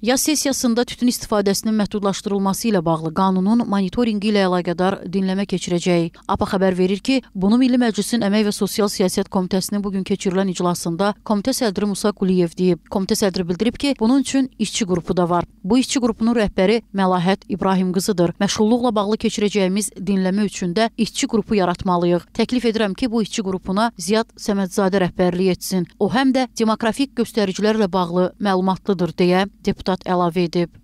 Yaz sessiyasında tütün istifadəsinin məhdudlaşdırılması ilə bağlı qanunun monitorinqi ilə əlaqədar dinləmə keçirəcəyi. APA xəbər verir ki, bunu Milli Məclisin Əmək və Sosial Siyasət Komitəsinin bugün keçirilən iclasında komitə sədri Musa Quliyev deyib. Komitə sədri bildirib ki, bunun üçün işçi qrupu da var. Bu işçi qrupunun rəhbəri Məlahət İbrahim qızıdır. Məşğulluqla bağlı keçirəcəyimiz dinləmə üçün də işçi qrupu yaratmalıyıq. Təklif edirəm ki, bu işçi qrupuna Ziyad Səmədzadə rəhbərlik etsin. O həm də demoqrafik göstəricilərlə bağlı məlumatlıdır deyə deputat dat LAW-DIP